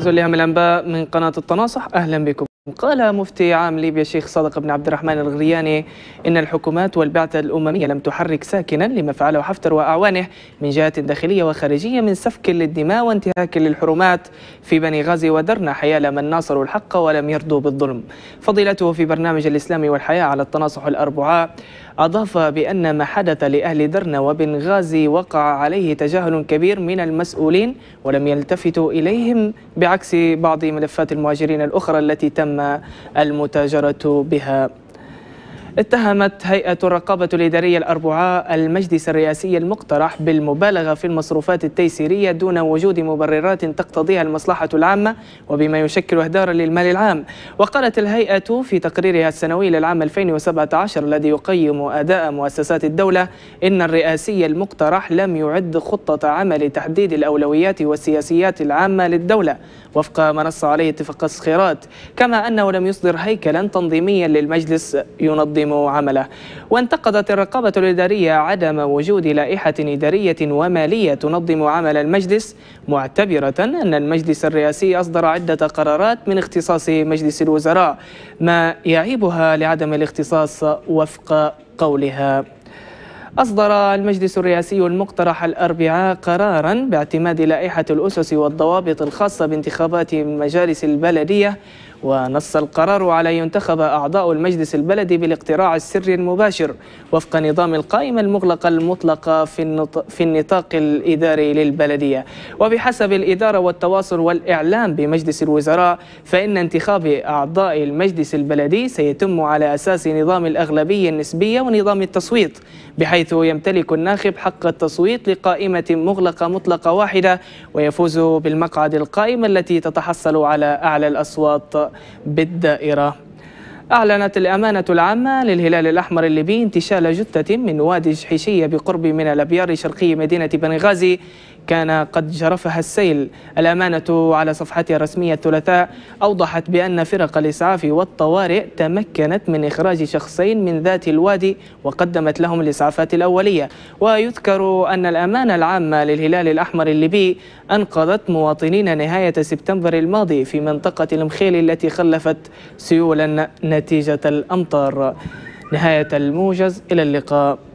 ناخذ لهم الانباء من قناه التناصح اهلا بكم قال مفتي عام ليبيا الشيخ صادق بن عبد الرحمن الغرياني إن الحكومات والبعثة الأممية لم تحرك ساكنا لما فعله حفتر وأعوانه من جهات داخلية وخارجية من سفك للدماء وانتهاك للحرمات في بني غازي ودرنا حيال من ناصروا الحق ولم يرضوا بالظلم فضيلته في برنامج الإسلام والحياة على التناصح الأربعاء أضاف بأن ما حدث لأهل درنا وبنغازي وقع عليه تجاهل كبير من المسؤولين ولم يلتفتوا إليهم بعكس بعض ملفات المهاجرين الأخرى التي تم المتاجرة بها اتهمت هيئة الرقابة الإدارية الأربعاء المجلس الرئاسي المقترح بالمبالغة في المصروفات التيسيرية دون وجود مبررات تقتضيها المصلحة العامة وبما يشكل إهدارا للمال العام وقالت الهيئة في تقريرها السنوي للعام 2017 الذي يقيم أداء مؤسسات الدولة إن الرئاسي المقترح لم يعد خطة عمل تحديد الأولويات والسياسيات العامة للدولة وفق ما نص عليه اتفاق الصخيرات كما أنه لم يصدر هيكلا تنظيميا للمجلس ينظم يقدم عمله وانتقدت الرقابة الإدارية عدم وجود لائحة إدارية ومالية تنظم عمل المجلس معتبرة أن المجلس الرئاسي أصدر عدة قرارات من اختصاص مجلس الوزراء ما يعيبها لعدم الاختصاص وفق قولها أصدر المجلس الرئاسي المقترح الأربعاء قرارا باعتماد لائحة الأسس والضوابط الخاصة بانتخابات مجالس البلدية ونص القرار على ينتخب أعضاء المجلس البلدي بالاقتراع السري المباشر وفق نظام القائمة المغلقة المطلقة في, في النطاق الإداري للبلدية وبحسب الإدارة والتواصل والإعلام بمجلس الوزراء فإن انتخاب أعضاء المجلس البلدي سيتم على أساس نظام الأغلبية النسبية ونظام التصويت بحيث يمتلك الناخب حق التصويت لقائمة مغلقة مطلقة واحدة ويفوز بالمقعد القائمة التي تتحصل على أعلى الأصوات بالدائرة أعلنت الأمانة العامة للهلال الأحمر الليبي انتشال جثة من وادي جحيشية بقرب من الأبيار شرقي مدينة بنغازي كان قد جرفها السيل الأمانة على صفحتها الرسمية الثلاثاء أوضحت بأن فرق الإسعاف والطوارئ تمكنت من إخراج شخصين من ذات الوادي وقدمت لهم الإسعافات الأولية ويذكر أن الأمانة العامة للهلال الأحمر الليبي أنقذت مواطنين نهاية سبتمبر الماضي في منطقة المخيل التي خلفت سيولا نتيجة الأمطار نهاية الموجز إلى اللقاء